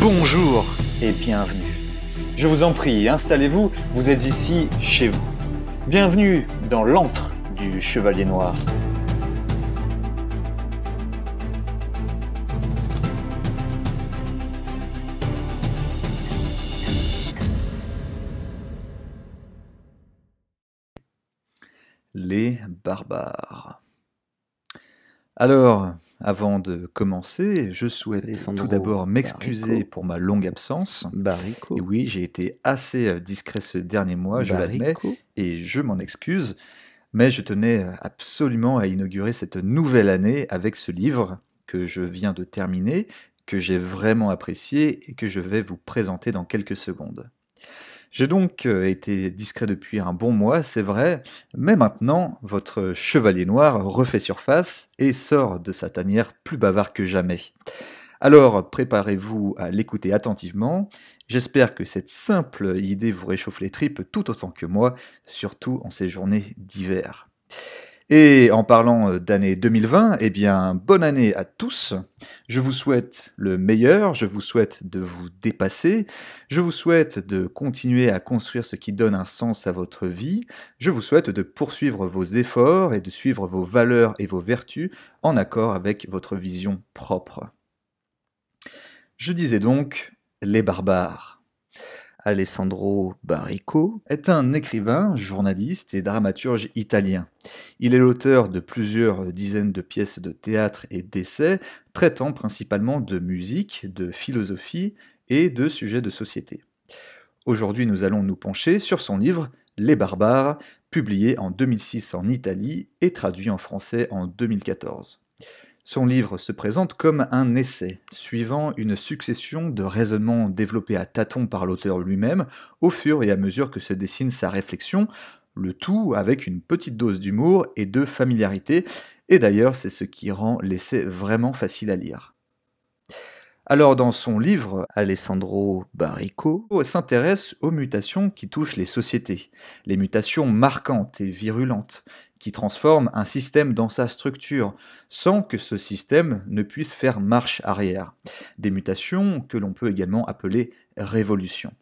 Bonjour et bienvenue. Je vous en prie, installez-vous, vous êtes ici chez vous. Bienvenue dans l'antre du Chevalier Noir. Les barbares. Alors, avant de commencer, je souhaite tout d'abord m'excuser pour ma longue absence. Barico. oui, j'ai été assez euh, discret ce dernier mois, je l'admets, et je m'en excuse. Mais je tenais absolument à inaugurer cette nouvelle année avec ce livre que je viens de terminer, que j'ai vraiment apprécié et que je vais vous présenter dans quelques secondes. J'ai donc euh, été discret depuis un bon mois, c'est vrai, mais maintenant, votre chevalier noir refait surface et sort de sa tanière plus bavard que jamais. Alors, préparez-vous à l'écouter attentivement. J'espère que cette simple idée vous réchauffe les tripes tout autant que moi, surtout en ces journées d'hiver. Et en parlant euh, d'année 2020, eh bien, bonne année à tous. Je vous souhaite le meilleur, je vous souhaite de vous dépasser, je vous souhaite de continuer à construire ce qui donne un sens à votre vie, je vous souhaite de poursuivre vos efforts et de suivre vos valeurs et vos vertus en accord avec votre vision propre. Je disais donc les barbares. Alessandro Barrico, est un écrivain, journaliste et dramaturge italien. Il est l'auteur de plusieurs dizaines de pièces de théâtre et d'essais, traitant principalement de musique, de philosophie et de sujets de société. Aujourd'hui, nous allons nous pencher sur son livre Les Barbares, publié en 2006 en Italie et traduit en français en 2014. Son livre se présente comme un essai, suivant une succession de raisonnements développés à tâtons par l'auteur lui-même au fur et à mesure que se dessine sa réflexion, le tout avec une petite dose d'humour et de familiarité, et d'ailleurs c'est ce qui rend l'essai vraiment facile à lire. Alors dans son livre, Alessandro Barrico s'intéresse aux mutations qui touchent les sociétés, les mutations marquantes et virulentes, qui transforme un système dans sa structure, sans que ce système ne puisse faire marche arrière. Des mutations que l'on peut également appeler révolutions.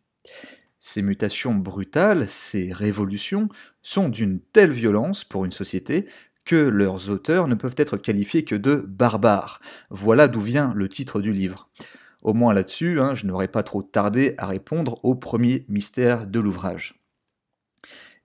Ces mutations brutales, ces révolutions, sont d'une telle violence pour une société que leurs auteurs ne peuvent être qualifiés que de barbares. Voilà d'où vient le titre du livre. Au moins là-dessus, hein, je n'aurais pas trop tardé à répondre au premier mystère de l'ouvrage.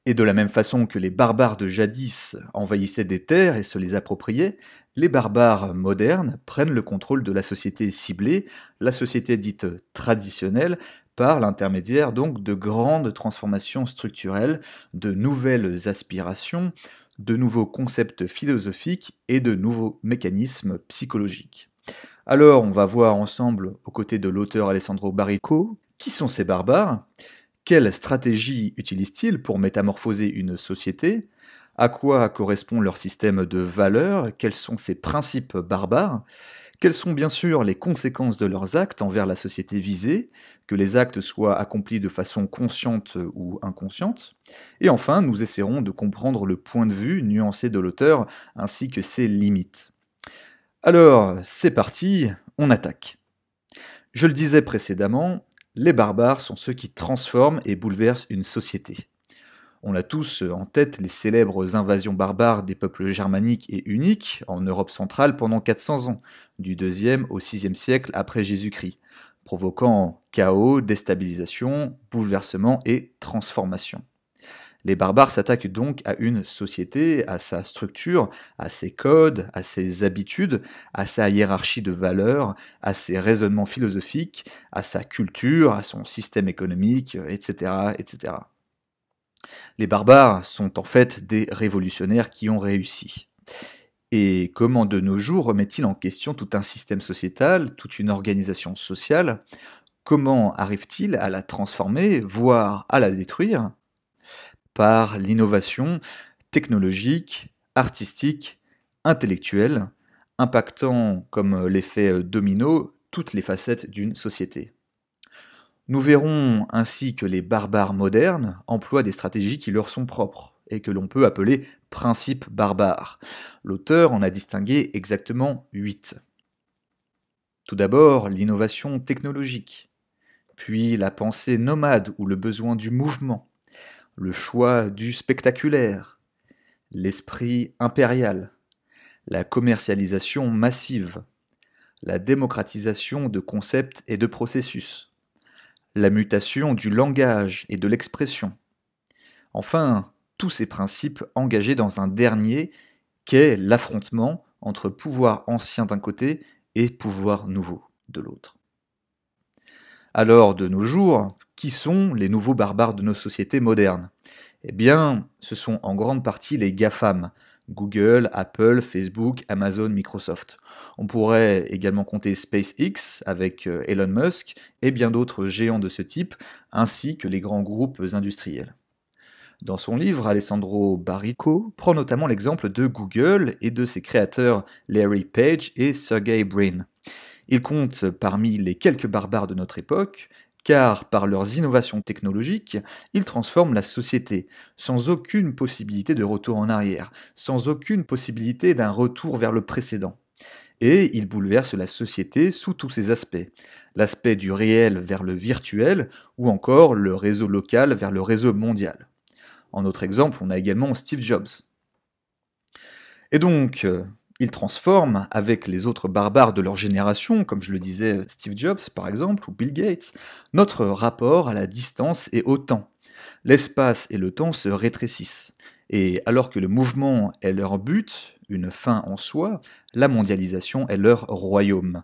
Et de la même façon que les barbares de jadis envahissaient des terres et se les appropriaient, les barbares modernes prennent le contrôle de la société ciblée, la société dite traditionnelle, par l'intermédiaire donc de grandes transformations structurelles, de nouvelles aspirations, de nouveaux concepts philosophiques et de nouveaux mécanismes psychologiques. Alors on va voir ensemble, aux côtés de l'auteur Alessandro Baricco, qui sont ces barbares quelle stratégie utilisent-ils pour métamorphoser une société À quoi correspond leur système de valeurs Quels sont ses principes barbares Quelles sont bien sûr les conséquences de leurs actes envers la société visée, que les actes soient accomplis de façon consciente ou inconsciente Et enfin, nous essaierons de comprendre le point de vue nuancé de l'auteur ainsi que ses limites. Alors, c'est parti, on attaque. Je le disais précédemment, les barbares sont ceux qui transforment et bouleversent une société. On a tous en tête les célèbres invasions barbares des peuples germaniques et uniques en Europe centrale pendant 400 ans, du 2e au 6e siècle après Jésus-Christ, provoquant chaos, déstabilisation, bouleversement et transformation. Les barbares s'attaquent donc à une société, à sa structure, à ses codes, à ses habitudes, à sa hiérarchie de valeurs, à ses raisonnements philosophiques, à sa culture, à son système économique, etc. Euh, etc. Les barbares sont en fait des révolutionnaires qui ont réussi. Et comment de nos jours remet-il en question tout un système sociétal, toute une organisation sociale Comment arrive-t-il à la transformer, voire à la détruire par l'innovation technologique, artistique, intellectuelle, impactant comme euh, l'effet euh, domino toutes les facettes d'une société. Nous verrons ainsi que les barbares modernes emploient des stratégies qui leur sont propres et que l'on peut appeler principes barbares. L'auteur en a distingué exactement huit. Tout d'abord, l'innovation technologique, puis la pensée nomade ou le besoin du mouvement, le choix du spectaculaire, l'esprit impérial, la commercialisation massive, la démocratisation de concepts et de processus, la mutation du langage et de l'expression. Enfin, tous ces principes engagés dans un dernier qu'est l'affrontement entre pouvoir ancien d'un côté et pouvoir nouveau de l'autre. Alors, de nos jours, qui sont les nouveaux barbares de nos sociétés modernes Eh bien, ce sont en grande partie les GAFAM, Google, Apple, Facebook, Amazon, Microsoft. On pourrait également compter SpaceX avec euh, Elon Musk et bien d'autres géants de ce type, ainsi que les grands groupes industriels. Dans son livre, Alessandro Barrico prend notamment l'exemple de Google et de ses créateurs Larry Page et Sergey Brin. Ils comptent parmi les quelques barbares de notre époque, car par leurs innovations technologiques, ils transforment la société, sans aucune possibilité de retour en arrière, sans aucune possibilité d'un retour vers le précédent. Et ils bouleversent la société sous tous ses aspects, l'aspect du réel vers le virtuel, ou encore le réseau local vers le réseau mondial. En autre exemple, on a également Steve Jobs. Et donc, euh, ils transforment, avec les autres barbares de leur génération, comme je le disais Steve Jobs par exemple, ou Bill Gates, notre rapport à la distance et au temps. L'espace et le temps se rétrécissent. Et alors que le mouvement est leur but, une fin en soi, la mondialisation est leur royaume.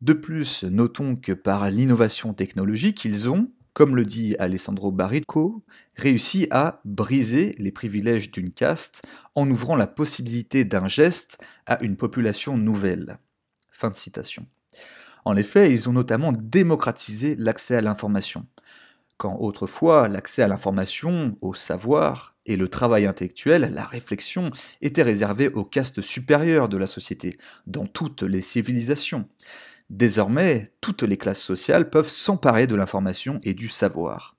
De plus, notons que par l'innovation technologique, ils ont, comme le dit Alessandro Baricco, réussit à briser les privilèges d'une caste en ouvrant la possibilité d'un geste à une population nouvelle. Fin de citation. En effet, ils ont notamment démocratisé l'accès à l'information. Quand autrefois l'accès à l'information, au savoir et le travail intellectuel, la réflexion, était réservé aux castes supérieures de la société, dans toutes les civilisations. Désormais, toutes les classes sociales peuvent s'emparer de l'information et du savoir.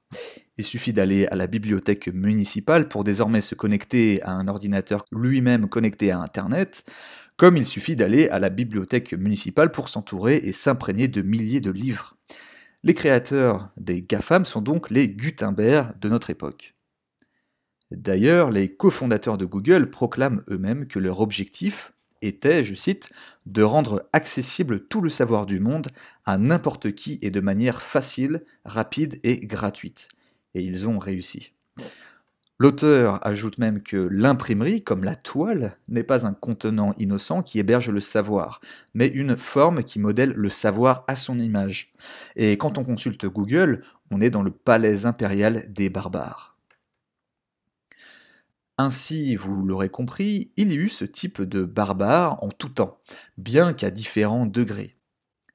Il suffit d'aller à la bibliothèque municipale pour désormais se connecter à un ordinateur lui-même connecté à Internet, comme il suffit d'aller à la bibliothèque municipale pour s'entourer et s'imprégner de milliers de livres. Les créateurs des GAFAM sont donc les Gutenberg de notre époque. D'ailleurs, les cofondateurs de Google proclament eux-mêmes que leur objectif, était, je cite, de rendre accessible tout le savoir du monde à n'importe qui et de manière facile, rapide et gratuite. Et ils ont réussi. L'auteur ajoute même que l'imprimerie, comme la toile, n'est pas un contenant innocent qui héberge le savoir, mais une forme qui modèle le savoir à son image. Et quand on consulte Google, on est dans le palais impérial des barbares. Ainsi, vous l'aurez compris, il y eut ce type de barbare en tout temps, bien qu'à différents degrés.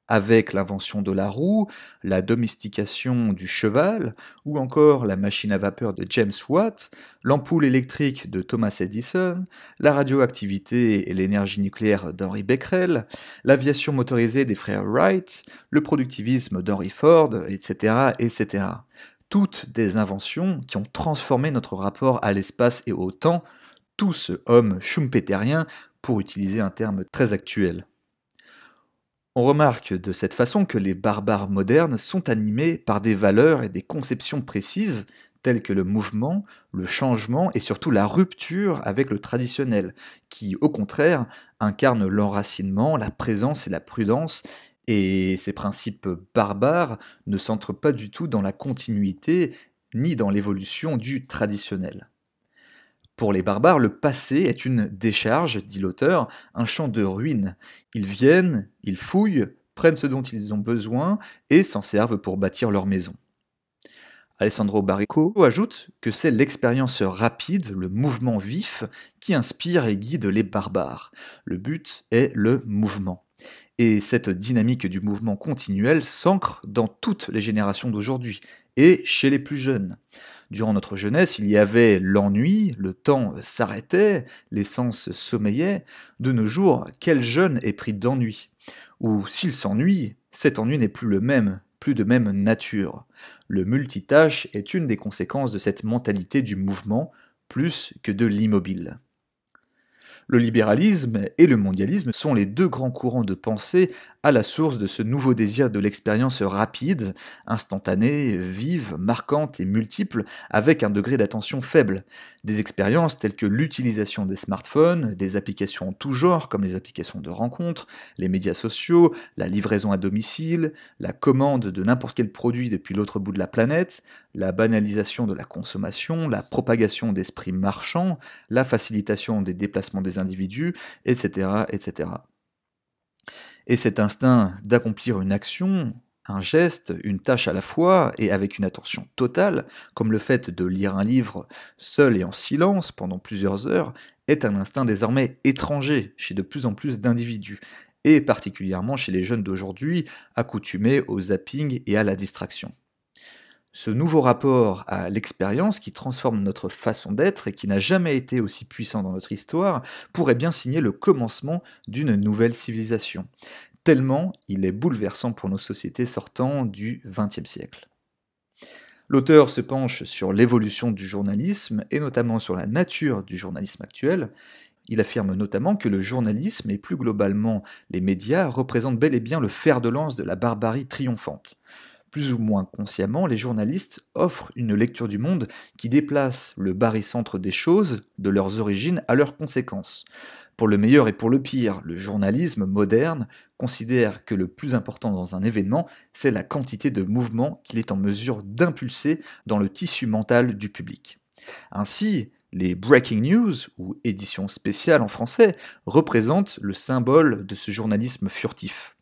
Avec l'invention de la roue, la domestication du cheval, ou encore la machine à vapeur de James Watt, l'ampoule électrique de Thomas Edison, la radioactivité et l'énergie nucléaire d'Henri Becquerel, l'aviation motorisée des frères Wright, le productivisme d'Henry Ford, etc., etc toutes des inventions qui ont transformé notre rapport à l'espace et au temps, tout ce homme schumpeterien, pour utiliser un terme très actuel. On remarque de cette façon que les barbares modernes sont animés par des valeurs et des conceptions précises telles que le mouvement, le changement et surtout la rupture avec le traditionnel, qui au contraire incarne l'enracinement, la présence et la prudence et ces principes barbares ne s'entrent pas du tout dans la continuité ni dans l'évolution du traditionnel. Pour les barbares, le passé est une décharge, dit l'auteur, un champ de ruines. Ils viennent, ils fouillent, prennent ce dont ils ont besoin et s'en servent pour bâtir leur maison. Alessandro Barrico ajoute que c'est l'expérience rapide, le mouvement vif, qui inspire et guide les barbares. Le but est le mouvement. Et cette dynamique du mouvement continuel s'ancre dans toutes les générations d'aujourd'hui, et chez les plus jeunes. Durant notre jeunesse, il y avait l'ennui, le temps s'arrêtait, les sens sommeillaient. De nos jours, quel jeune est pris d'ennui Ou s'il s'ennuie, cet ennui n'est plus le même, plus de même nature. Le multitâche est une des conséquences de cette mentalité du mouvement, plus que de l'immobile. Le libéralisme et le mondialisme sont les deux grands courants de pensée à la source de ce nouveau désir de l'expérience rapide, instantanée, vive, marquante et multiple, avec un degré d'attention faible. Des expériences telles que l'utilisation des smartphones, des applications en tout genre comme les applications de rencontres, les médias sociaux, la livraison à domicile, la commande de n'importe quel produit depuis l'autre bout de la planète, la banalisation de la consommation, la propagation d'esprits marchands, la facilitation des déplacements des individus, etc. etc. Et cet instinct d'accomplir une action, un geste, une tâche à la fois et avec une attention totale, comme le fait de lire un livre seul et en silence pendant plusieurs heures, est un instinct désormais étranger chez de plus en plus d'individus, et particulièrement chez les jeunes d'aujourd'hui, accoutumés au zapping et à la distraction. Ce nouveau rapport à l'expérience qui transforme notre façon d'être et qui n'a jamais été aussi puissant dans notre histoire pourrait bien signer le commencement d'une nouvelle civilisation, tellement il est bouleversant pour nos sociétés sortant du XXe siècle. L'auteur se penche sur l'évolution du journalisme et notamment sur la nature du journalisme actuel. Il affirme notamment que le journalisme et plus globalement les médias représentent bel et bien le fer de lance de la barbarie triomphante plus ou moins consciemment, les journalistes offrent une lecture du monde qui déplace le barycentre des choses, de leurs origines à leurs conséquences. Pour le meilleur et pour le pire, le journalisme moderne considère que le plus important dans un événement, c'est la quantité de mouvement qu'il est en mesure d'impulser dans le tissu mental du public. Ainsi, les breaking news, ou éditions spéciales en français, représentent le symbole de ce journalisme furtif.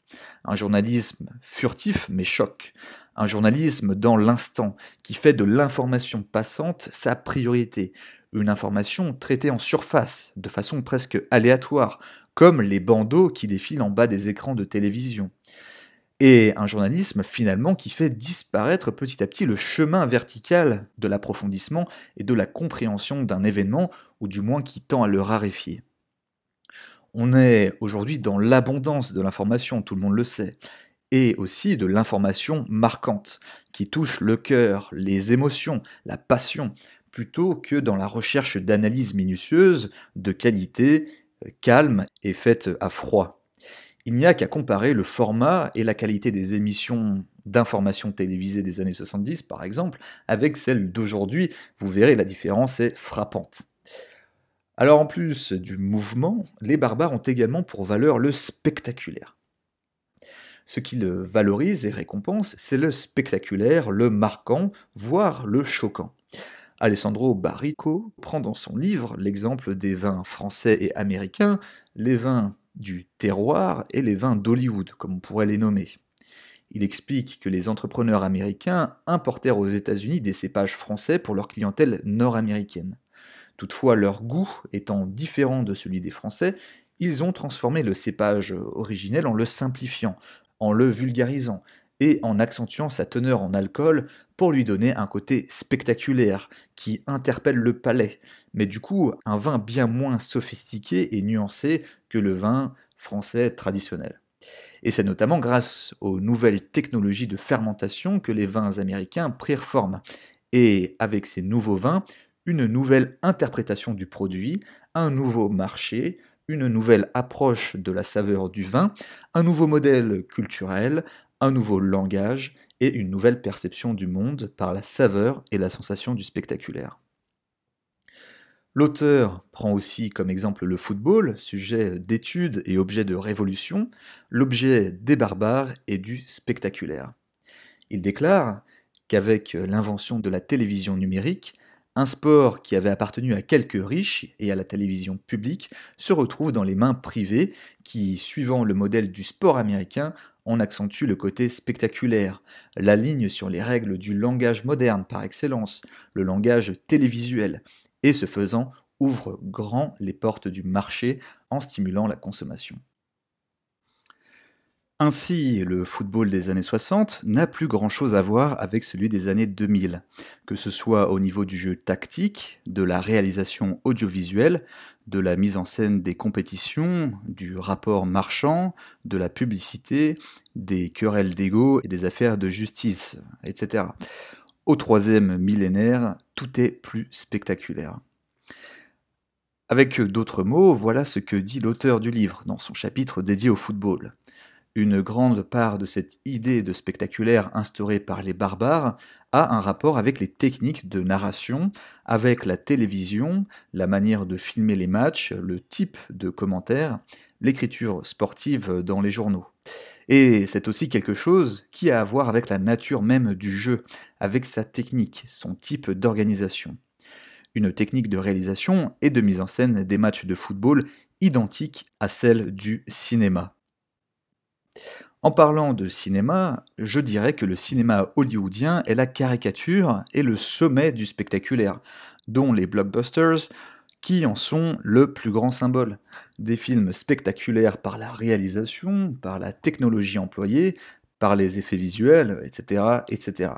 Un journalisme furtif mais choc. Un journalisme dans l'instant, qui fait de l'information passante sa priorité. Une information traitée en surface, de façon presque aléatoire, comme les bandeaux qui défilent en bas des écrans de télévision. Et un journalisme finalement qui fait disparaître petit à petit le chemin vertical de l'approfondissement et de la compréhension d'un événement, ou du moins qui tend à le raréfier. On est aujourd'hui dans l'abondance de l'information, tout le monde le sait et aussi de l'information marquante, qui touche le cœur, les émotions, la passion, plutôt que dans la recherche d'analyses minutieuses, de qualité, euh, calme et faite à froid. Il n'y a qu'à comparer le format et la qualité des émissions d'informations télévisées des années 70, par exemple, avec celles d'aujourd'hui. Vous verrez, la différence est frappante. Alors en plus du mouvement, les barbares ont également pour valeur le spectaculaire. Ce qui le valorise et récompense, c'est le spectaculaire, le marquant, voire le choquant. Alessandro Barrico prend dans son livre l'exemple des vins français et américains, les vins du terroir et les vins d'Hollywood, comme on pourrait les nommer. Il explique que les entrepreneurs américains importèrent aux États-Unis des cépages français pour leur clientèle nord-américaine. Toutefois, leur goût étant différent de celui des Français, ils ont transformé le cépage originel en le simplifiant, en le vulgarisant et en accentuant sa teneur en alcool pour lui donner un côté spectaculaire qui interpelle le palais, mais du coup un vin bien moins sophistiqué et nuancé que le vin français traditionnel. Et c'est notamment grâce aux nouvelles technologies de fermentation que les vins américains prirent forme. Et avec ces nouveaux vins, une nouvelle interprétation du produit, un nouveau marché, une nouvelle approche de la saveur du vin, un nouveau modèle culturel, un nouveau langage et une nouvelle perception du monde par la saveur et la sensation du spectaculaire. L'auteur prend aussi comme exemple le football, sujet d'étude et objet de révolution, l'objet des barbares et du spectaculaire. Il déclare qu'avec l'invention de la télévision numérique, un sport qui avait appartenu à quelques riches et à la télévision publique se retrouve dans les mains privées qui, suivant le modèle du sport américain, en accentue le côté spectaculaire, la ligne sur les règles du langage moderne par excellence, le langage télévisuel, et ce faisant ouvre grand les portes du marché en stimulant la consommation. Ainsi, le football des années 60 n'a plus grand-chose à voir avec celui des années 2000, que ce soit au niveau du jeu tactique, de la réalisation audiovisuelle, de la mise en scène des compétitions, du rapport marchand, de la publicité, des querelles d'ego et des affaires de justice, etc. Au troisième millénaire, tout est plus spectaculaire. Avec d'autres mots, voilà ce que dit l'auteur du livre dans son chapitre dédié au football. Une grande part de cette idée de spectaculaire instaurée par les barbares a un rapport avec les techniques de narration, avec la télévision, la manière de filmer les matchs, le type de commentaires, l'écriture sportive dans les journaux. Et c'est aussi quelque chose qui a à voir avec la nature même du jeu, avec sa technique, son type d'organisation. Une technique de réalisation et de mise en scène des matchs de football identique à celle du cinéma. En parlant de cinéma, je dirais que le cinéma hollywoodien est la caricature et le sommet du spectaculaire, dont les blockbusters, qui en sont le plus grand symbole. Des films spectaculaires par la réalisation, par la technologie employée, par les effets visuels, etc. etc.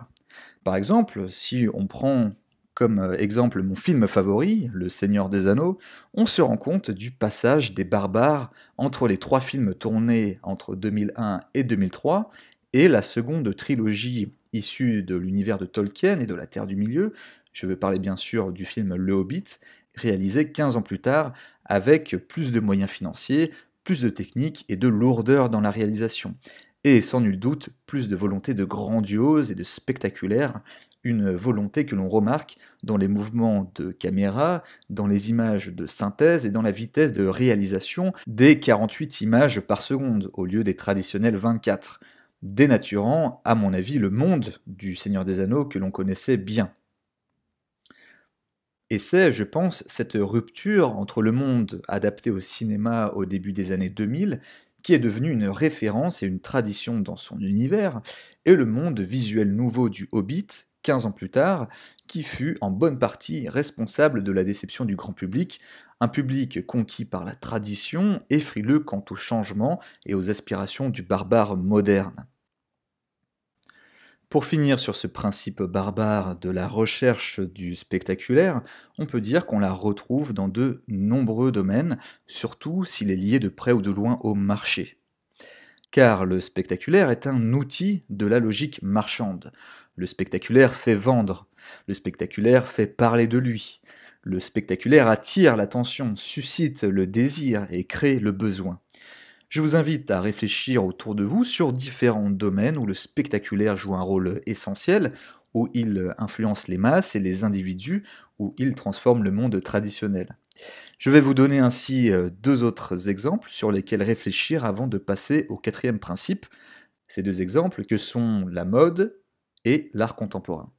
Par exemple, si on prend comme euh, exemple mon film favori, Le Seigneur des Anneaux, on se rend compte du passage des barbares entre les trois films tournés entre 2001 et 2003 et la seconde trilogie issue de l'univers de Tolkien et de la Terre du Milieu. Je veux parler bien sûr du film Le Hobbit, réalisé 15 ans plus tard avec plus de moyens financiers, plus de techniques et de lourdeur dans la réalisation. Et sans nul doute, plus de volonté de grandiose et de spectaculaire une volonté que l'on remarque dans les mouvements de caméra, dans les images de synthèse et dans la vitesse de réalisation des 48 images par seconde au lieu des traditionnels 24, dénaturant, à mon avis, le monde du Seigneur des Anneaux que l'on connaissait bien. Et c'est, je pense, cette rupture entre le monde adapté au cinéma au début des années 2000 qui est devenu une référence et une tradition dans son univers, et le monde visuel nouveau du Hobbit, 15 ans plus tard, qui fut en bonne partie responsable de la déception du grand public, un public conquis par la tradition et frileux quant aux changements et aux aspirations du barbare moderne. Pour finir sur ce principe barbare de la recherche du spectaculaire, on peut dire qu'on la retrouve dans de nombreux domaines, surtout s'il est lié de près ou de loin au marché car le spectaculaire est un outil de la logique marchande. Le spectaculaire fait vendre, le spectaculaire fait parler de lui, le spectaculaire attire l'attention, suscite le désir et crée le besoin. Je vous invite à réfléchir autour de vous sur différents domaines où le spectaculaire joue un rôle essentiel, où il influence les masses et les individus, où il transforme le monde traditionnel. Je vais vous donner ainsi euh, deux autres exemples sur lesquels réfléchir avant de passer au quatrième principe, ces deux exemples que sont la mode et l'art contemporain.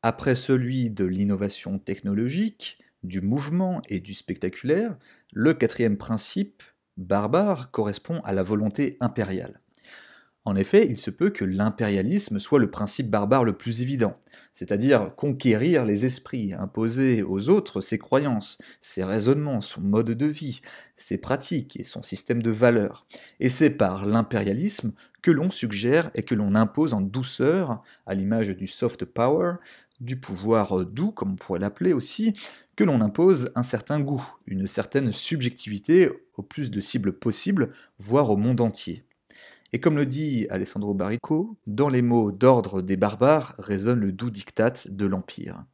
Après celui de l'innovation technologique, du mouvement et du spectaculaire, le quatrième principe, barbare, correspond à la volonté impériale. En effet, il se peut que l'impérialisme soit le principe barbare le plus évident, c'est-à-dire conquérir les esprits, imposer aux autres ses croyances, ses raisonnements, son mode de vie, ses pratiques et son système de valeurs. Et c'est par l'impérialisme que l'on suggère et que l'on impose en douceur, à l'image du soft power, du pouvoir doux, comme on pourrait l'appeler aussi, que l'on impose un certain goût, une certaine subjectivité au plus de cibles possibles, voire au monde entier. Et comme le dit Alessandro Baricco, dans les mots d'ordre des barbares résonne le doux diktat de l'Empire.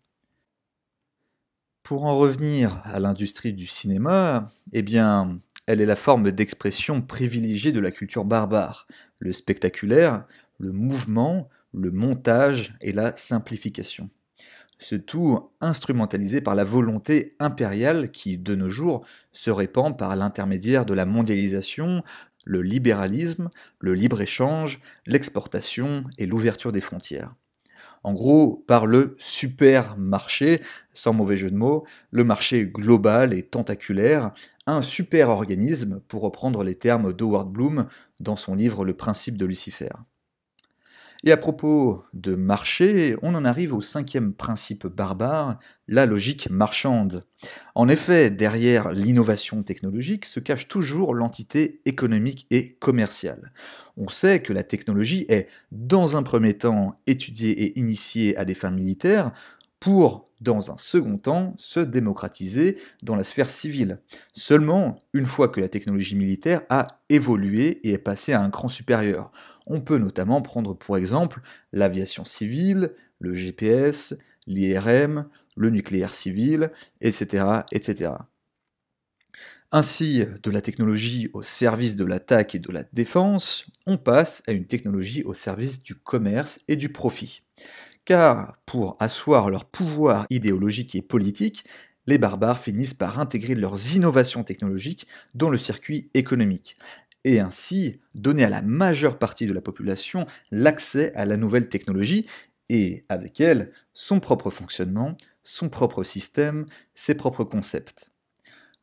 Pour en revenir à l'industrie du cinéma, eh bien, elle est la forme d'expression privilégiée de la culture barbare, le spectaculaire, le mouvement, le montage et la simplification. Ce tout instrumentalisé par la volonté impériale qui, de nos jours, se répand par l'intermédiaire de la mondialisation, le libéralisme, le libre-échange, l'exportation et l'ouverture des frontières. En gros, par le super-marché, sans mauvais jeu de mots, le marché global et tentaculaire, un super organisme, pour reprendre les termes d'Howard Bloom dans son livre Le principe de Lucifer. Et à propos de marché, on en arrive au cinquième principe barbare, la logique marchande. En effet, derrière l'innovation technologique se cache toujours l'entité économique et commerciale. On sait que la technologie est, dans un premier temps, étudiée et initiée à des fins militaires, pour, dans un second temps, se démocratiser dans la sphère civile. Seulement, une fois que la technologie militaire a évolué et est passée à un cran supérieur, on peut notamment prendre pour exemple l'aviation civile, le GPS, l'IRM, le nucléaire civil, etc. etc. Ainsi, de la technologie au service de l'attaque et de la défense, on passe à une technologie au service du commerce et du profit car pour asseoir leur pouvoir idéologique et politique, les barbares finissent par intégrer leurs innovations technologiques dans le circuit économique, et ainsi donner à la majeure partie de la population l'accès à la nouvelle technologie, et avec elle son propre fonctionnement, son propre système, ses propres concepts.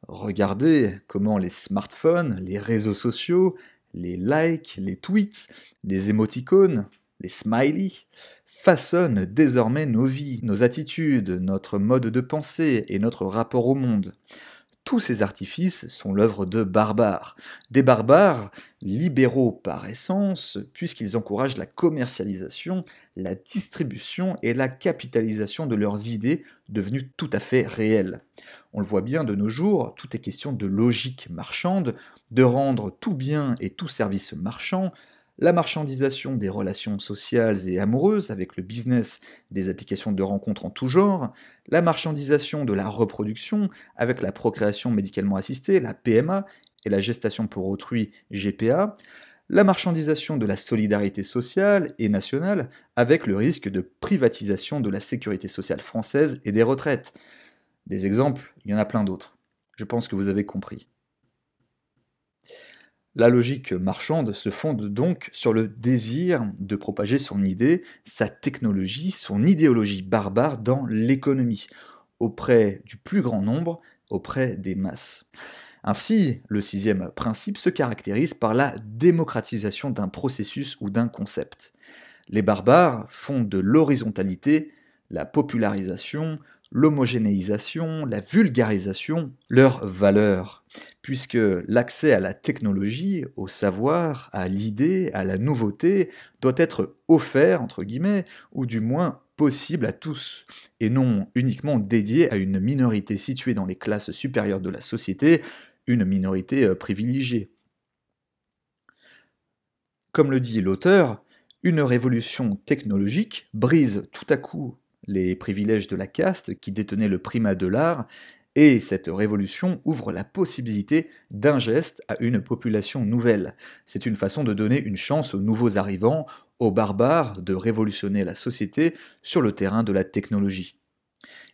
Regardez comment les smartphones, les réseaux sociaux, les likes, les tweets, les émoticônes, les smileys façonnent désormais nos vies, nos attitudes, notre mode de pensée et notre rapport au monde. Tous ces artifices sont l'œuvre de barbares, des barbares libéraux par essence, puisqu'ils encouragent la commercialisation, la distribution et la capitalisation de leurs idées devenues tout à fait réelles. On le voit bien de nos jours, tout est question de logique marchande, de rendre tout bien et tout service marchand, la marchandisation des relations sociales et amoureuses avec le business des applications de rencontres en tout genre, la marchandisation de la reproduction avec la procréation médicalement assistée, la PMA, et la gestation pour autrui, GPA, la marchandisation de la solidarité sociale et nationale avec le risque de privatisation de la sécurité sociale française et des retraites. Des exemples, il y en a plein d'autres. Je pense que vous avez compris. La logique marchande se fonde donc sur le désir de propager son idée, sa technologie, son idéologie barbare dans l'économie, auprès du plus grand nombre, auprès des masses. Ainsi, le sixième principe se caractérise par la démocratisation d'un processus ou d'un concept. Les barbares font de l'horizontalité, la popularisation, l'homogénéisation, la vulgarisation, leurs valeurs puisque l'accès à la technologie, au savoir, à l'idée, à la nouveauté doit être offert, entre guillemets, ou du moins possible à tous, et non uniquement dédié à une minorité située dans les classes supérieures de la société, une minorité euh, privilégiée. Comme le dit l'auteur, une révolution technologique brise tout à coup les privilèges de la caste qui détenait le primat de l'art et cette révolution ouvre la possibilité d'un geste à une population nouvelle. C'est une façon de donner une chance aux nouveaux arrivants, aux barbares, de révolutionner la société sur le terrain de la technologie.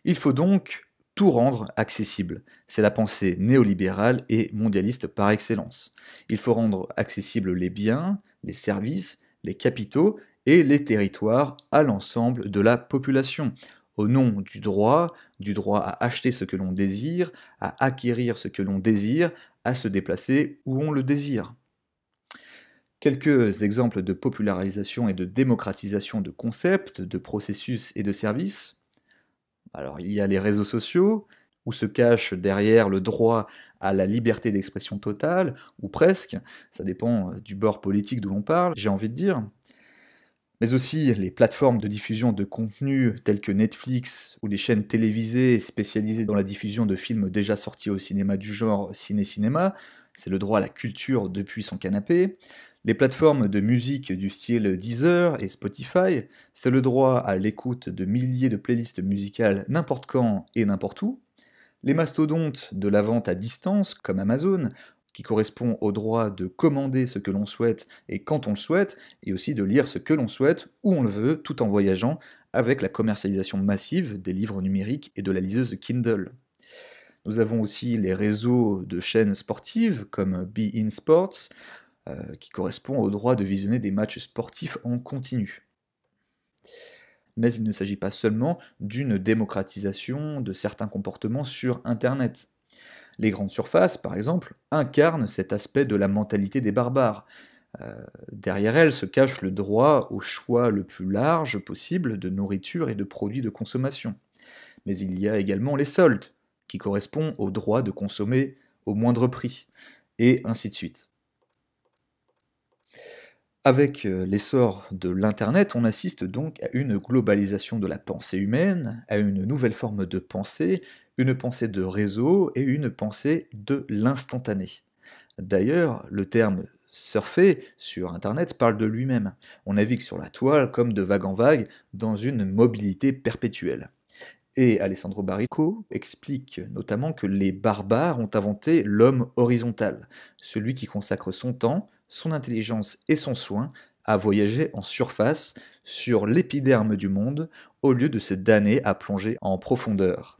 Il faut donc tout rendre accessible. C'est la pensée néolibérale et mondialiste par excellence. Il faut rendre accessibles les biens, les services, les capitaux et les territoires à l'ensemble de la population, au nom du droit, du droit à acheter ce que l'on désire, à acquérir ce que l'on désire, à se déplacer où on le désire. Quelques exemples de popularisation et de démocratisation de concepts, de processus et de services. Alors il y a les réseaux sociaux, où se cache derrière le droit à la liberté d'expression totale, ou presque, ça dépend du bord politique d'où l'on parle, j'ai envie de dire mais aussi les plateformes de diffusion de contenu telles que Netflix ou les chaînes télévisées spécialisées dans la diffusion de films déjà sortis au cinéma du genre ciné-cinéma, c'est le droit à la culture depuis son canapé, les plateformes de musique du style Deezer et Spotify, c'est le droit à l'écoute de milliers de playlists musicales n'importe quand et n'importe où, les mastodontes de la vente à distance, comme Amazon, qui correspond au droit de commander ce que l'on souhaite et quand on le souhaite, et aussi de lire ce que l'on souhaite, où on le veut, tout en voyageant, avec la commercialisation massive des livres numériques et de la liseuse Kindle. Nous avons aussi les réseaux de chaînes sportives comme Be In Sports, euh, qui correspond au droit de visionner des matchs sportifs en continu. Mais il ne s'agit pas seulement d'une démocratisation de certains comportements sur Internet. Les grandes surfaces, par exemple, incarnent cet aspect de la mentalité des barbares. Euh, derrière elles se cache le droit au choix le plus large possible de nourriture et de produits de consommation. Mais il y a également les soldes, qui correspondent au droit de consommer au moindre prix, et ainsi de suite. Avec euh, l'essor de l'Internet, on assiste donc à une globalisation de la pensée humaine, à une nouvelle forme de pensée une pensée de réseau et une pensée de l'instantané. D'ailleurs, le terme surfer sur Internet parle de lui-même. On navigue sur la toile comme de vague en vague dans une mobilité perpétuelle. Et Alessandro Baricco explique notamment que les barbares ont inventé l'homme horizontal, celui qui consacre son temps, son intelligence et son soin à voyager en surface sur l'épiderme du monde au lieu de se damner à plonger en profondeur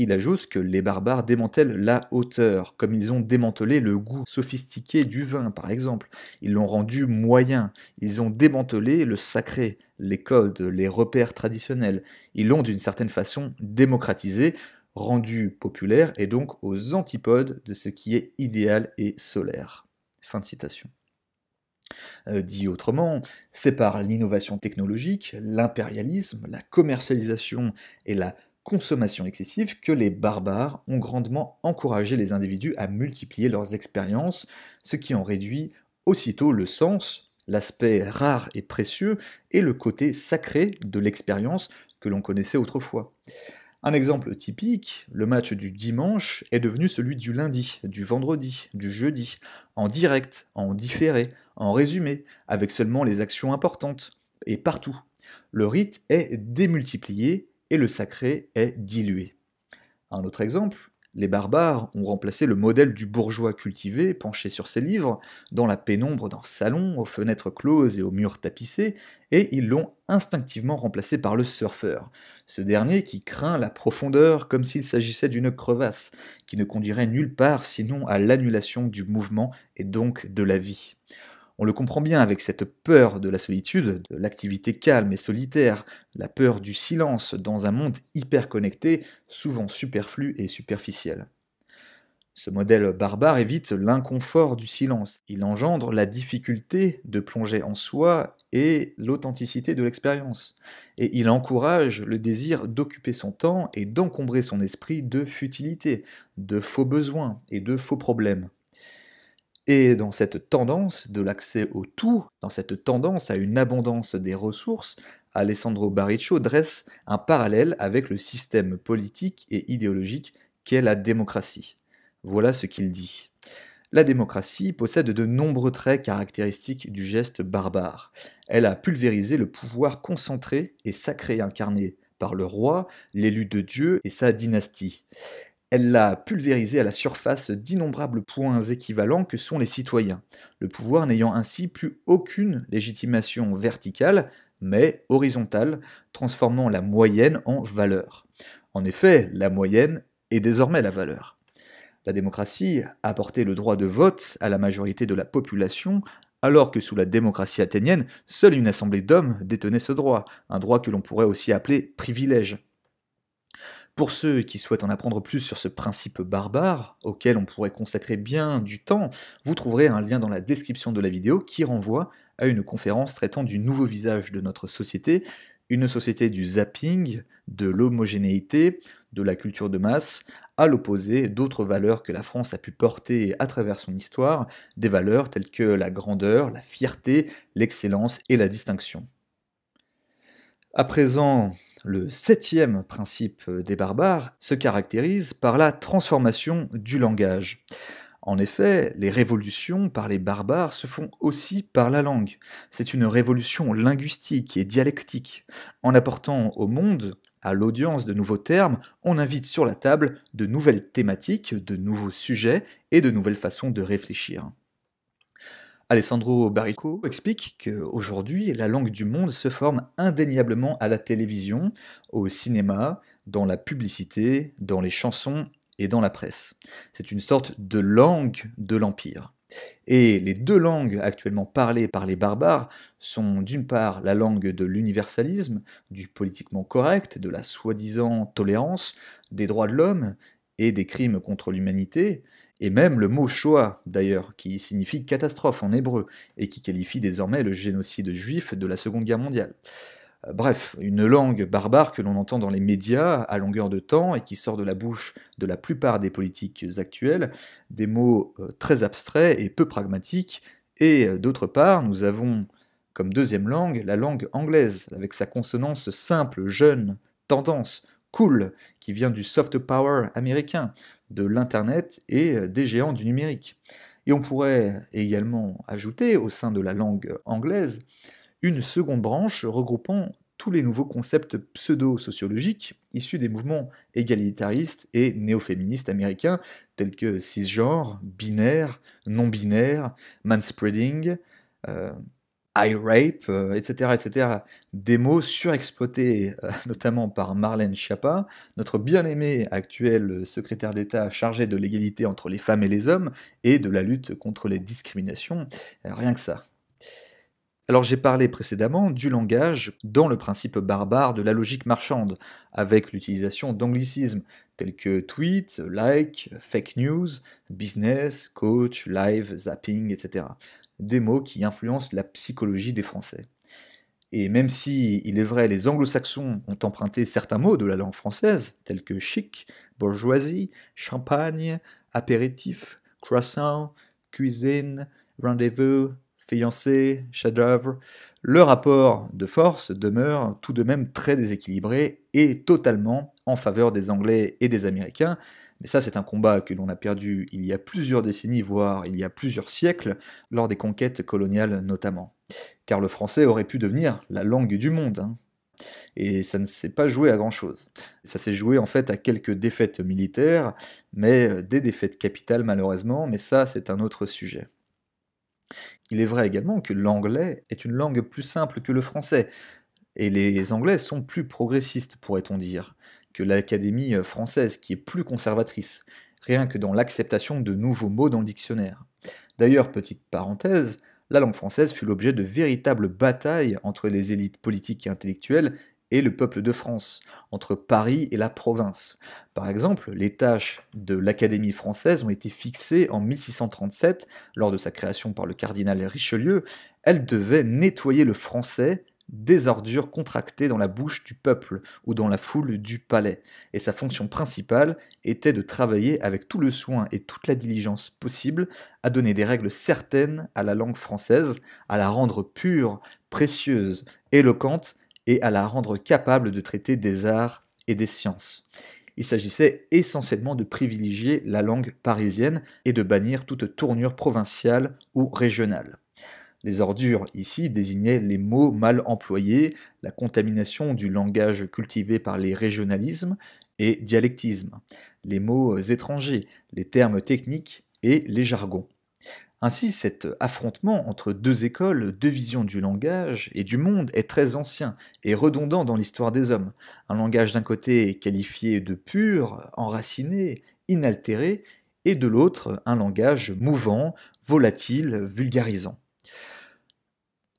il ajoute que les barbares démantèlent la hauteur, comme ils ont démantelé le goût sophistiqué du vin, par exemple. Ils l'ont rendu moyen. Ils ont démantelé le sacré, les codes, les repères traditionnels. Ils l'ont d'une certaine façon démocratisé, rendu populaire et donc aux antipodes de ce qui est idéal et solaire. Fin de citation. Euh, dit autrement, c'est par l'innovation technologique, l'impérialisme, la commercialisation et la consommation excessive que les barbares ont grandement encouragé les individus à multiplier leurs expériences, ce qui en réduit aussitôt le sens, l'aspect rare et précieux, et le côté sacré de l'expérience que l'on connaissait autrefois. Un exemple typique, le match du dimanche est devenu celui du lundi, du vendredi, du jeudi, en direct, en différé, en résumé, avec seulement les actions importantes, et partout. Le rite est démultiplié et le sacré est dilué. Un autre exemple, les barbares ont remplacé le modèle du bourgeois cultivé, penché sur ses livres, dans la pénombre d'un salon, aux fenêtres closes et aux murs tapissés, et ils l'ont instinctivement remplacé par le surfeur, ce dernier qui craint la profondeur comme s'il s'agissait d'une crevasse, qui ne conduirait nulle part sinon à l'annulation du mouvement et donc de la vie. On le comprend bien avec cette peur de la solitude, de l'activité calme et solitaire, la peur du silence dans un monde hyper connecté, souvent superflu et superficiel. Ce modèle barbare évite l'inconfort du silence. Il engendre la difficulté de plonger en soi et l'authenticité de l'expérience. Et il encourage le désir d'occuper son temps et d'encombrer son esprit de futilité, de faux besoins et de faux problèmes. Et dans cette tendance de l'accès au tout, dans cette tendance à une abondance des ressources, Alessandro Bariccio dresse un parallèle avec le système politique et idéologique qu'est la démocratie. Voilà ce qu'il dit. La démocratie possède de nombreux traits caractéristiques du geste barbare. Elle a pulvérisé le pouvoir concentré et sacré incarné par le roi, l'élu de Dieu et sa dynastie. Elle l'a pulvérisé à la surface d'innombrables points équivalents que sont les citoyens, le pouvoir n'ayant ainsi plus aucune légitimation verticale, mais horizontale, transformant la moyenne en valeur. En effet, la moyenne est désormais la valeur. La démocratie a apporté le droit de vote à la majorité de la population, alors que sous la démocratie athénienne, seule une assemblée d'hommes détenait ce droit, un droit que l'on pourrait aussi appeler privilège. Pour ceux qui souhaitent en apprendre plus sur ce principe barbare, auquel on pourrait consacrer bien du temps, vous trouverez un lien dans la description de la vidéo qui renvoie à une conférence traitant du nouveau visage de notre société, une société du zapping, de l'homogénéité, de la culture de masse, à l'opposé d'autres valeurs que la France a pu porter à travers son histoire, des valeurs telles que la grandeur, la fierté, l'excellence et la distinction. À présent, le septième principe euh, des barbares se caractérise par la transformation du langage. En effet, les révolutions par les barbares se font aussi par la langue. C'est une révolution linguistique et dialectique. En apportant au monde, à l'audience de nouveaux termes, on invite sur la table de nouvelles thématiques, de nouveaux sujets et de nouvelles façons de réfléchir. Alessandro Baricco explique qu'aujourd'hui, la langue du monde se forme indéniablement à la télévision, au cinéma, dans la publicité, dans les chansons et dans la presse. C'est une sorte de langue de l'Empire. Et les deux langues actuellement parlées par les barbares sont d'une part la langue de l'universalisme, du politiquement correct, de la soi-disant tolérance, des droits de l'homme et des crimes contre l'humanité, et même le mot Shoah d'ailleurs, qui signifie catastrophe en hébreu, et qui qualifie désormais le génocide juif de la Seconde Guerre mondiale. Euh, bref, une langue barbare que l'on entend dans les médias à longueur de temps et qui sort de la bouche de la plupart des politiques actuelles, des mots euh, très abstraits et peu pragmatiques, et euh, d'autre part, nous avons comme deuxième langue la langue anglaise, avec sa consonance simple, jeune, tendance, cool, qui vient du soft power américain, de l'Internet et euh, des géants du numérique. Et on pourrait également ajouter au sein de la langue anglaise une seconde branche regroupant tous les nouveaux concepts pseudo-sociologiques issus des mouvements égalitaristes et néo-féministes américains tels que cisgenre, binaire, non-binaire, manspreading, euh, « I rape », etc., etc., des mots surexploités euh, notamment par Marlène Schiappa, notre bien aimé actuel secrétaire d'État chargé de l'égalité entre les femmes et les hommes et de la lutte contre les discriminations, euh, rien que ça. Alors j'ai parlé précédemment du langage dans le principe barbare de la logique marchande, avec l'utilisation d'anglicismes tels que tweet, like, fake news, business, coach, live, zapping, etc des mots qui influencent la psychologie des Français. Et même si, il est vrai, les anglo-saxons ont emprunté certains mots de la langue française, tels que chic, bourgeoisie, champagne, apéritif, croissant, cuisine, rendez-vous, fiancé, chef le rapport de force demeure tout de même très déséquilibré et totalement en faveur des Anglais et des Américains, mais ça, c'est un combat que l'on a perdu il y a plusieurs décennies, voire il y a plusieurs siècles, lors des conquêtes coloniales notamment. Car le français aurait pu devenir la langue du monde. Hein. Et ça ne s'est pas joué à grand-chose. Ça s'est joué en fait à quelques défaites militaires, mais euh, des défaites capitales malheureusement, mais ça c'est un autre sujet. Il est vrai également que l'anglais est une langue plus simple que le français, et les Anglais sont plus progressistes, pourrait-on dire que l'Académie euh, française, qui est plus conservatrice, rien que dans l'acceptation de nouveaux mots dans le dictionnaire. D'ailleurs, petite parenthèse, la langue française fut l'objet de véritables batailles entre les élites politiques et intellectuelles et le peuple de France, entre Paris et la province. Par exemple, les tâches de l'Académie française ont été fixées en 1637, lors de sa création par le cardinal Richelieu. Elle devait nettoyer le français des ordures contractées dans la bouche du peuple ou dans la foule du palais, et sa fonction principale était de travailler avec tout le soin et toute la diligence possible à donner des règles certaines à la langue française, à la rendre pure, précieuse, éloquente, et à la rendre capable de traiter des arts et des sciences. Il s'agissait essentiellement de privilégier la langue parisienne et de bannir toute tournure provinciale ou régionale. Les ordures ici désignaient les mots mal employés, la contamination du langage cultivé par les régionalismes et dialectismes, les mots euh, étrangers, les termes techniques et les jargons. Ainsi, cet affrontement entre deux écoles, deux visions du langage et du monde est très ancien et redondant dans l'histoire des hommes. Un langage d'un côté qualifié de pur, enraciné, inaltéré, et de l'autre un langage mouvant, volatile, vulgarisant.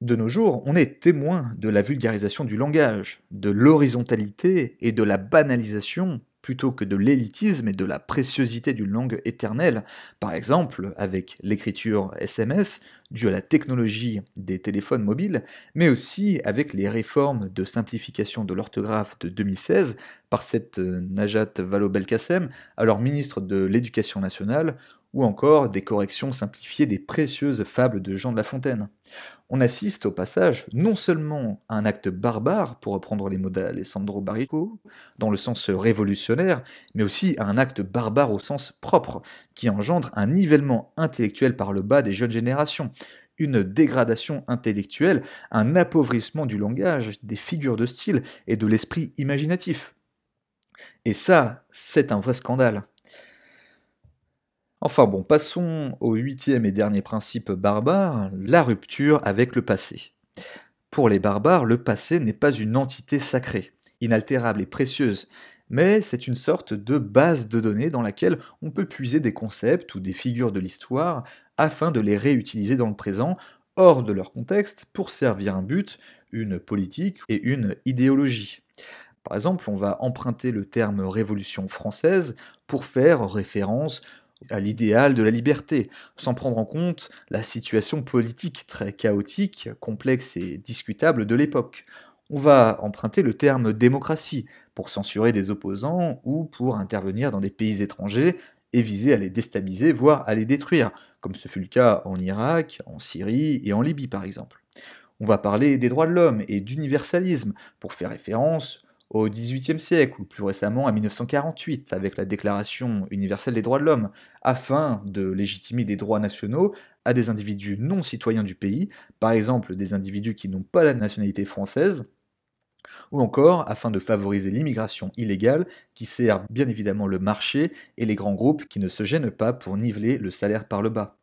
De nos jours, on est témoin de la vulgarisation du langage, de l'horizontalité et de la banalisation plutôt que de l'élitisme et de la préciosité d'une langue éternelle, par exemple avec l'écriture SMS due à la technologie des téléphones mobiles, mais aussi avec les réformes de simplification de l'orthographe de 2016 par cette euh, Najat Vallaud-Belkacem, alors ministre de l'Éducation nationale, ou encore des corrections simplifiées des précieuses fables de Jean de La Fontaine. On assiste au passage non seulement à un acte barbare, pour reprendre les mots d'Alessandro Barico, dans le sens révolutionnaire, mais aussi à un acte barbare au sens propre, qui engendre un nivellement intellectuel par le bas des jeunes générations, une dégradation intellectuelle, un appauvrissement du langage, des figures de style et de l'esprit imaginatif. Et ça, c'est un vrai scandale. Enfin bon, passons au huitième et dernier principe barbare, la rupture avec le passé. Pour les barbares, le passé n'est pas une entité sacrée, inaltérable et précieuse, mais c'est une sorte de base de données dans laquelle on peut puiser des concepts ou des figures de l'histoire afin de les réutiliser dans le présent, hors de leur contexte, pour servir un but, une politique et une idéologie. Par exemple, on va emprunter le terme Révolution française pour faire référence à l'idéal de la liberté, sans prendre en compte la situation politique très chaotique, complexe et discutable de l'époque. On va emprunter le terme démocratie pour censurer des opposants ou pour intervenir dans des pays étrangers et viser à les déstabiliser, voire à les détruire, comme ce fut le cas en Irak, en Syrie et en Libye par exemple. On va parler des droits de l'homme et d'universalisme pour faire référence au XVIIIe siècle ou plus récemment à 1948 avec la Déclaration universelle des droits de l'homme, afin de légitimer des droits nationaux à des individus non citoyens du pays, par exemple des individus qui n'ont pas la nationalité française, ou encore afin de favoriser l'immigration illégale qui sert bien évidemment le marché et les grands groupes qui ne se gênent pas pour niveler le salaire par le bas.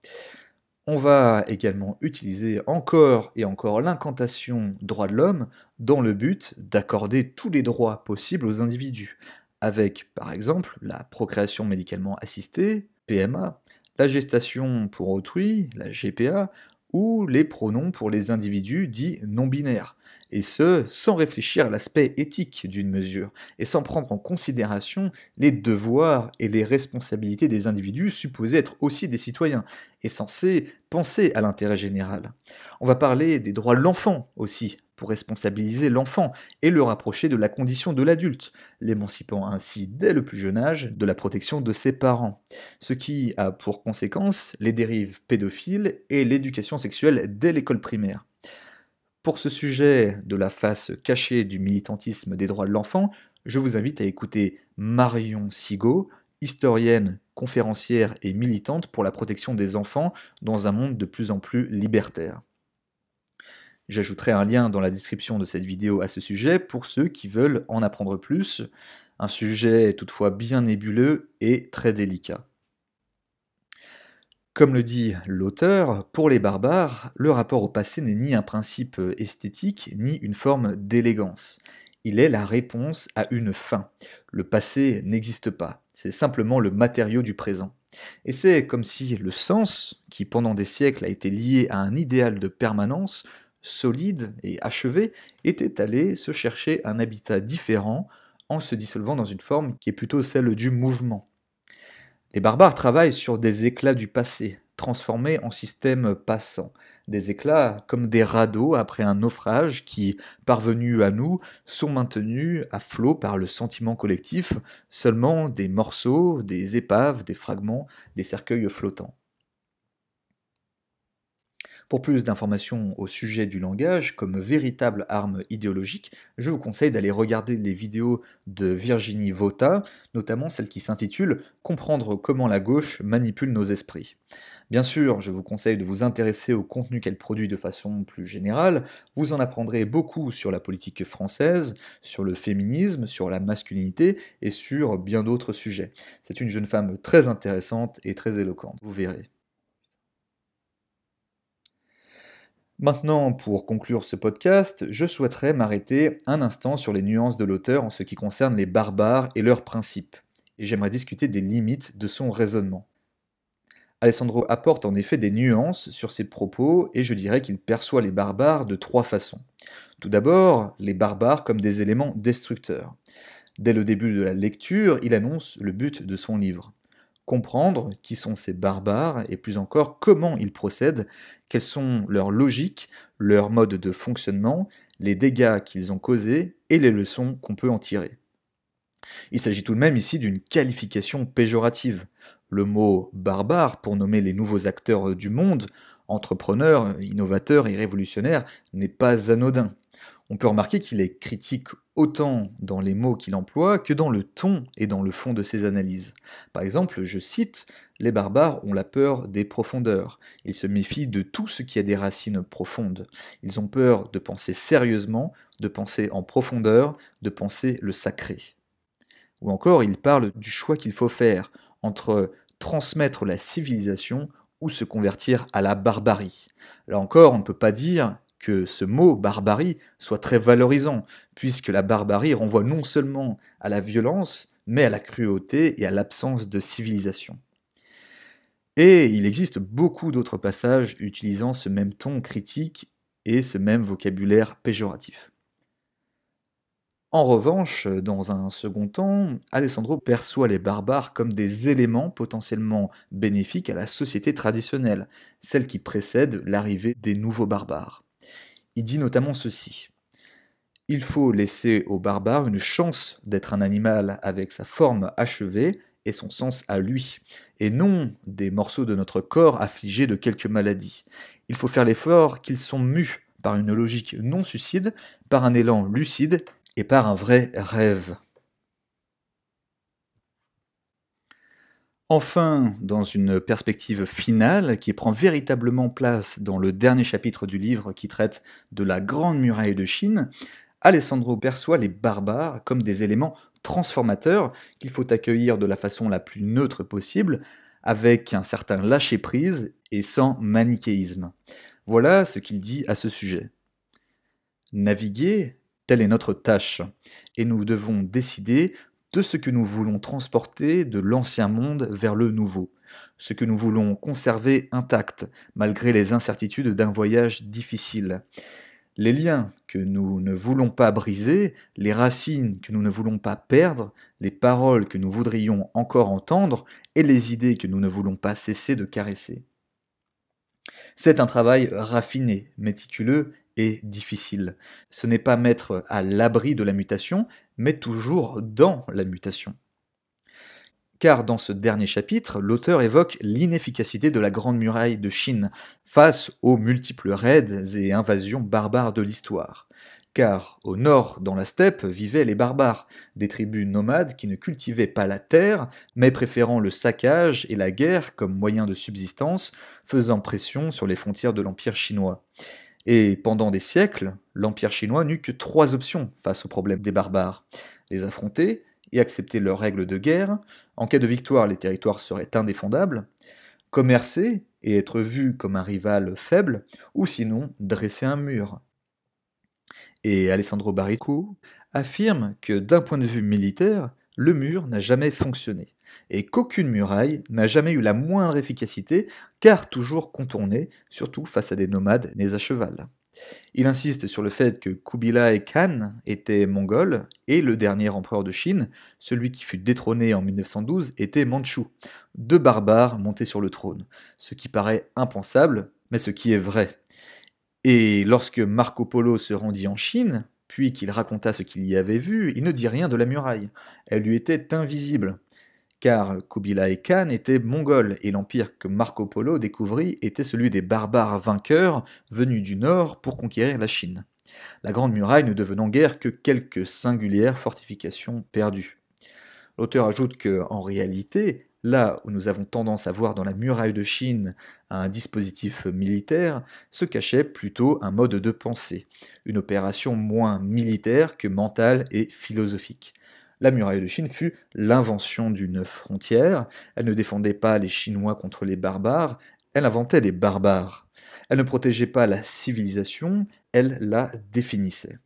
On va également utiliser encore et encore l'incantation droit de l'homme dans le but d'accorder tous les droits possibles aux individus, avec par exemple la procréation médicalement assistée, PMA, la gestation pour autrui, la GPA, ou les pronoms pour les individus dits non binaires et ce, sans réfléchir à l'aspect éthique d'une mesure, et sans prendre en considération les devoirs et les responsabilités des individus supposés être aussi des citoyens, et censés penser à l'intérêt général. On va parler des droits de l'enfant aussi, pour responsabiliser l'enfant et le rapprocher de la condition de l'adulte, l'émancipant ainsi dès le plus jeune âge de la protection de ses parents, ce qui a pour conséquence les dérives pédophiles et l'éducation sexuelle dès l'école primaire. Pour ce sujet de la face cachée du militantisme des droits de l'enfant, je vous invite à écouter Marion Sigaud, historienne, conférencière et militante pour la protection des enfants dans un monde de plus en plus libertaire. J'ajouterai un lien dans la description de cette vidéo à ce sujet pour ceux qui veulent en apprendre plus, un sujet toutefois bien nébuleux et très délicat. Comme le dit l'auteur, pour les barbares, le rapport au passé n'est ni un principe euh, esthétique, ni une forme d'élégance. Il est la réponse à une fin. Le passé n'existe pas, c'est simplement le matériau du présent. Et c'est comme si le sens, qui pendant des siècles a été lié à un idéal de permanence, solide et achevé, était allé se chercher un habitat différent en se dissolvant dans une forme qui est plutôt celle du mouvement. Les barbares travaillent sur des éclats du passé, transformés en systèmes passants. Des éclats comme des radeaux après un naufrage qui, parvenus à nous, sont maintenus à flot par le sentiment collectif, seulement des morceaux, des épaves, des fragments, des cercueils flottants. Pour plus d'informations au sujet du langage comme véritable arme idéologique, je vous conseille d'aller regarder les vidéos de Virginie Vota, notamment celle qui s'intitule Comprendre comment la gauche manipule nos esprits. Bien sûr, je vous conseille de vous intéresser au contenu qu'elle produit de façon plus générale. Vous en apprendrez beaucoup sur la politique française, sur le féminisme, sur la masculinité et sur bien d'autres sujets. C'est une jeune femme très intéressante et très éloquente, vous verrez. Maintenant, pour conclure ce podcast, je souhaiterais m'arrêter un instant sur les nuances de l'auteur en ce qui concerne les barbares et leurs principes, et j'aimerais discuter des limites de son raisonnement. Alessandro apporte en effet des nuances sur ses propos, et je dirais qu'il perçoit les barbares de trois façons. Tout d'abord, les barbares comme des éléments destructeurs. Dès le début de la lecture, il annonce le but de son livre comprendre qui sont ces barbares et plus encore comment ils procèdent quelles sont leurs logiques, leurs modes de fonctionnement, les dégâts qu'ils ont causés et les leçons qu'on peut en tirer. Il s'agit tout de même ici d'une qualification péjorative. Le mot barbare pour nommer les nouveaux acteurs du monde, entrepreneurs, innovateurs et révolutionnaires, n'est pas anodin. On peut remarquer qu'il est critique autant dans les mots qu'il emploie que dans le ton et dans le fond de ses analyses. Par exemple, je cite, les barbares ont la peur des profondeurs. Ils se méfient de tout ce qui a des racines profondes. Ils ont peur de penser sérieusement, de penser en profondeur, de penser le sacré. Ou encore, ils parlent du choix qu'il faut faire entre transmettre la civilisation ou se convertir à la barbarie. Là encore, on ne peut pas dire que ce mot barbarie soit très valorisant, puisque la barbarie renvoie non seulement à la violence, mais à la cruauté et à l'absence de civilisation. Et il existe beaucoup d'autres passages utilisant ce même ton critique et ce même vocabulaire péjoratif. En revanche, dans un second temps, Alessandro perçoit les barbares comme des éléments potentiellement bénéfiques à la société traditionnelle, celle qui précède l'arrivée des nouveaux barbares. Il dit notamment ceci. Il faut laisser aux barbares une chance d'être un animal avec sa forme achevée, et son sens à lui, et non des morceaux de notre corps affligés de quelques maladies. Il faut faire l'effort qu'ils sont mûs par une logique non suicide, par un élan lucide et par un vrai rêve. Enfin, dans une perspective finale qui prend véritablement place dans le dernier chapitre du livre qui traite de la Grande Muraille de Chine, Alessandro perçoit les barbares comme des éléments transformateur qu'il faut accueillir de la façon la plus neutre possible, avec un certain lâcher-prise et sans manichéisme. Voilà ce qu'il dit à ce sujet. Naviguer, telle est notre tâche, et nous devons décider de ce que nous voulons transporter de l'ancien monde vers le nouveau, ce que nous voulons conserver intact malgré les incertitudes d'un voyage difficile les liens que nous ne voulons pas briser, les racines que nous ne voulons pas perdre, les paroles que nous voudrions encore entendre et les idées que nous ne voulons pas cesser de caresser. C'est un travail raffiné, méticuleux et difficile. Ce n'est pas mettre à l'abri de la mutation, mais toujours dans la mutation car dans ce dernier chapitre, l'auteur évoque l'inefficacité de la Grande Muraille de Chine face aux multiples raids et invasions barbares de l'histoire. Car au nord, dans la steppe, vivaient les barbares, des tribus nomades qui ne cultivaient pas la terre, mais préférant le saccage et la guerre comme moyen de subsistance, faisant pression sur les frontières de l'Empire chinois. Et pendant des siècles, l'Empire chinois n'eut que trois options face au problème des barbares. Les affronter, et accepter leurs règles de guerre, en cas de victoire les territoires seraient indéfendables, commercer et être vu comme un rival faible, ou sinon dresser un mur. Et Alessandro Barrico affirme que d'un point de vue militaire, le mur n'a jamais fonctionné, et qu'aucune muraille n'a jamais eu la moindre efficacité, car toujours contournée, surtout face à des nomades nés à cheval. Il insiste sur le fait que et Khan était mongol et le dernier empereur de Chine, celui qui fut détrôné en 1912, était mandchou, deux barbares montés sur le trône, ce qui paraît impensable, mais ce qui est vrai. Et lorsque Marco Polo se rendit en Chine, puis qu'il raconta ce qu'il y avait vu, il ne dit rien de la muraille. Elle lui était invisible car et Khan était mongol et l'empire que Marco Polo découvrit était celui des barbares vainqueurs venus du nord pour conquérir la Chine. La Grande Muraille ne devenant guère que quelques singulières fortifications perdues. L'auteur ajoute que, en réalité, là où nous avons tendance à voir dans la muraille de Chine un dispositif militaire, se cachait plutôt un mode de pensée, une opération moins militaire que mentale et philosophique. La muraille de Chine fut l'invention d'une frontière. Elle ne défendait pas les Chinois contre les barbares, elle inventait les barbares. Elle ne protégeait pas la civilisation, elle la définissait.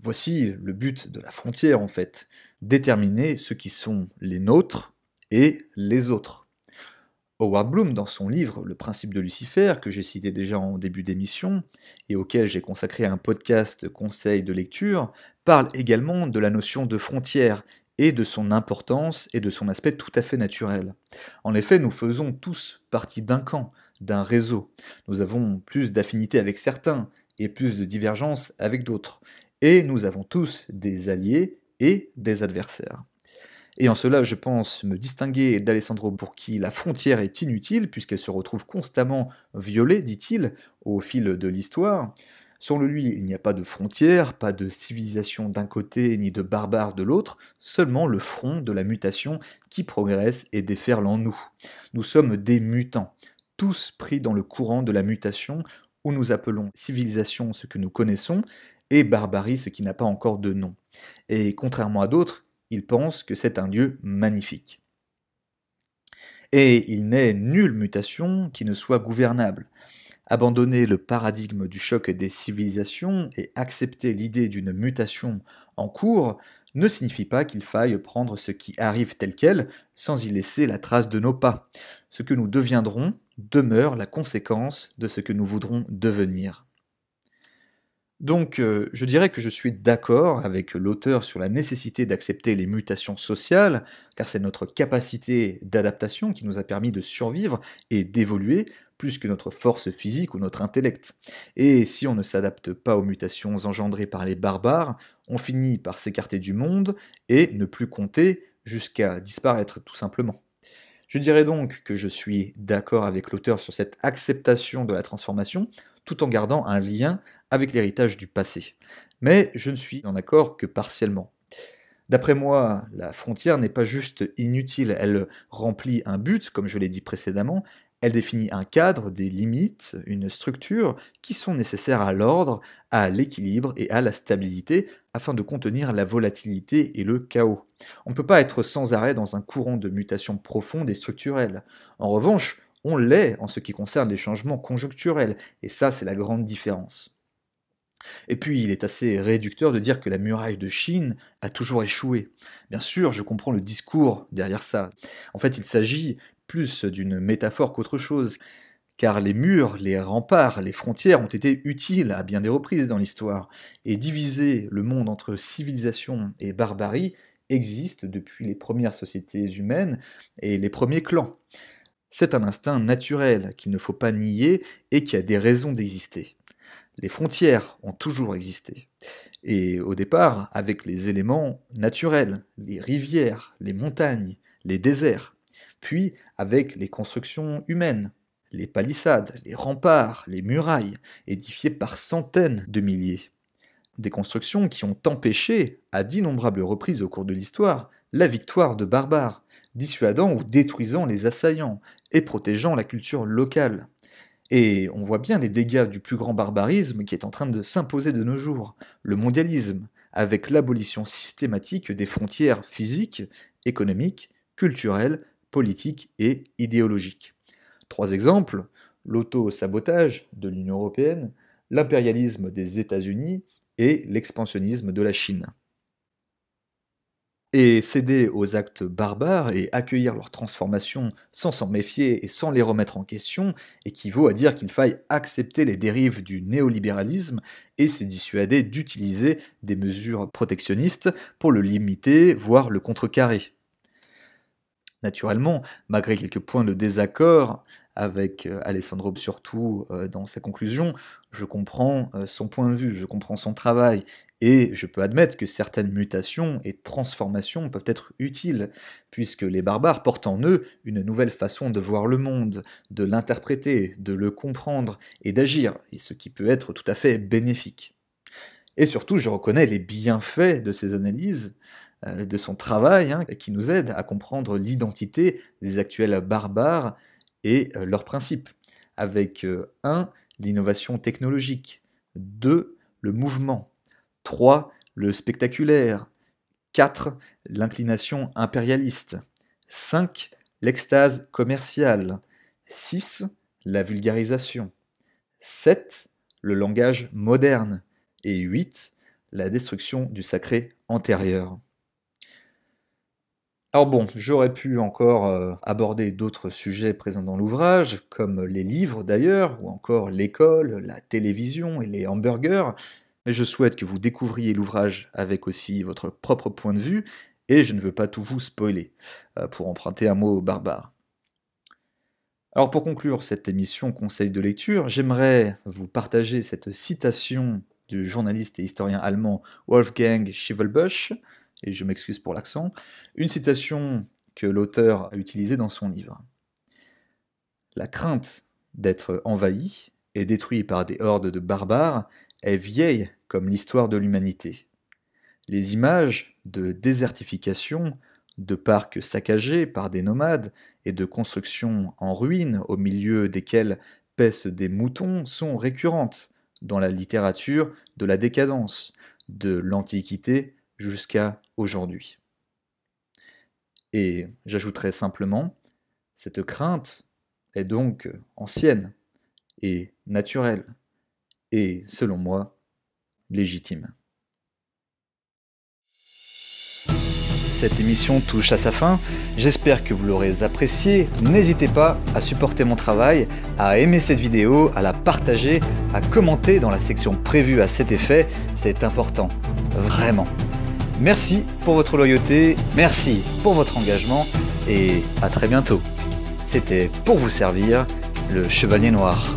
Voici le but de la frontière en fait, déterminer ce qui sont les nôtres et les autres. Howard Bloom, dans son livre Le principe de Lucifer, que j'ai cité déjà en début d'émission, et auquel j'ai consacré un podcast conseil de lecture, parle également de la notion de frontière et de son importance et de son aspect tout à fait naturel. En effet, nous faisons tous partie d'un camp, d'un réseau. Nous avons plus d'affinités avec certains et plus de divergences avec d'autres. Et nous avons tous des alliés et des adversaires et en cela, je pense me distinguer d'Alessandro pour qui la frontière est inutile, puisqu'elle se retrouve constamment violée, dit-il, au fil de l'histoire. Sur le lui, il n'y a pas de frontière, pas de civilisation d'un côté ni de barbare de l'autre, seulement le front de la mutation qui progresse et déferle en nous. Nous sommes des mutants, tous pris dans le courant de la mutation où nous appelons civilisation ce que nous connaissons et barbarie ce qui n'a pas encore de nom. Et contrairement à d'autres, il pense que c'est un lieu magnifique. Et il n'est nulle mutation qui ne soit gouvernable. Abandonner le paradigme du choc des civilisations et accepter l'idée d'une mutation en cours ne signifie pas qu'il faille prendre ce qui arrive tel quel sans y laisser la trace de nos pas. Ce que nous deviendrons demeure la conséquence de ce que nous voudrons devenir. Donc euh, je dirais que je suis d'accord avec l'auteur sur la nécessité d'accepter les mutations sociales, car c'est notre capacité d'adaptation qui nous a permis de survivre et d'évoluer plus que notre force physique ou notre intellect. Et si on ne s'adapte pas aux mutations engendrées par les barbares, on finit par s'écarter du monde et ne plus compter jusqu'à disparaître tout simplement. Je dirais donc que je suis d'accord avec l'auteur sur cette acceptation de la transformation, tout en gardant un lien avec l'héritage du passé. Mais je ne suis en accord que partiellement. D'après moi, la frontière n'est pas juste inutile, elle remplit un but, comme je l'ai dit précédemment, elle définit un cadre, des limites, une structure qui sont nécessaires à l'ordre, à l'équilibre et à la stabilité afin de contenir la volatilité et le chaos. On ne peut pas être sans arrêt dans un courant de mutations profondes et structurelles. En revanche, on l'est en ce qui concerne les changements conjoncturels, et ça c'est la grande différence. Et puis, il est assez réducteur de dire que la muraille de Chine a toujours échoué. Bien sûr, je comprends le discours derrière ça. En fait, il s'agit plus d'une métaphore qu'autre chose, car les murs, les remparts, les frontières ont été utiles à bien des reprises dans l'histoire, et diviser le monde entre civilisation et barbarie existe depuis les premières sociétés humaines et les premiers clans. C'est un instinct naturel qu'il ne faut pas nier et qui a des raisons d'exister les frontières ont toujours existé. Et au départ, avec les éléments naturels, les rivières, les montagnes, les déserts, puis avec les constructions humaines, les palissades, les remparts, les murailles, édifiées par centaines de milliers. Des constructions qui ont empêché, à d'innombrables reprises au cours de l'histoire, la victoire de barbares, dissuadant ou détruisant les assaillants et protégeant la culture locale. Et on voit bien les dégâts du plus grand barbarisme qui est en train de s'imposer de nos jours, le mondialisme, avec l'abolition systématique des frontières physiques, économiques, culturelles, politiques et idéologiques. Trois exemples, l'auto-sabotage de l'Union européenne, l'impérialisme des États-Unis et l'expansionnisme de la Chine et céder aux actes barbares et accueillir leur transformation sans s'en méfier et sans les remettre en question équivaut à dire qu'il faille accepter les dérives du néolibéralisme et se dissuader d'utiliser des mesures protectionnistes pour le limiter, voire le contrecarrer. Naturellement, malgré quelques points de désaccord avec euh, Alessandro, surtout euh, dans sa conclusion, je comprends euh, son point de vue, je comprends son travail, et je peux admettre que certaines mutations et transformations peuvent être utiles, puisque les barbares portent en eux une nouvelle façon de voir le monde, de l'interpréter, de le comprendre et d'agir, et ce qui peut être tout à fait bénéfique. Et surtout, je reconnais les bienfaits de ces analyses, euh, de son travail, hein, qui nous aide à comprendre l'identité des actuels barbares et euh, leurs principes, avec 1. Euh, l'innovation technologique, 2. le mouvement, 3. Le spectaculaire. 4. L'inclination impérialiste. 5. L'extase commerciale. 6. La vulgarisation. 7. Le langage moderne. Et 8. La destruction du sacré antérieur. Alors bon, j'aurais pu encore euh, aborder d'autres sujets présents dans l'ouvrage, comme les livres d'ailleurs, ou encore l'école, la télévision et les hamburgers, mais je souhaite que vous découvriez l'ouvrage avec aussi votre propre point de vue, et je ne veux pas tout vous spoiler, euh, pour emprunter un mot barbare. Alors pour conclure cette émission conseil de lecture, j'aimerais vous partager cette citation du journaliste et historien allemand Wolfgang Schivelbusch, et je m'excuse pour l'accent, une citation que l'auteur a utilisée dans son livre. La crainte d'être envahi et détruit par des hordes de barbares est vieille comme l'histoire de l'humanité. Les images de désertification, de parcs saccagés par des nomades et de constructions en ruines au milieu desquelles paissent des moutons sont récurrentes dans la littérature de la décadence, de l'Antiquité jusqu'à aujourd'hui. Et j'ajouterai simplement, cette crainte est donc ancienne et naturelle, et selon moi, légitime. Cette émission touche à sa fin, j'espère que vous l'aurez appréciée, n'hésitez pas à supporter mon travail, à aimer cette vidéo, à la partager, à commenter dans la section prévue à cet effet, c'est important, vraiment. Merci pour votre loyauté, merci pour votre engagement et à très bientôt. C'était pour vous servir le Chevalier Noir.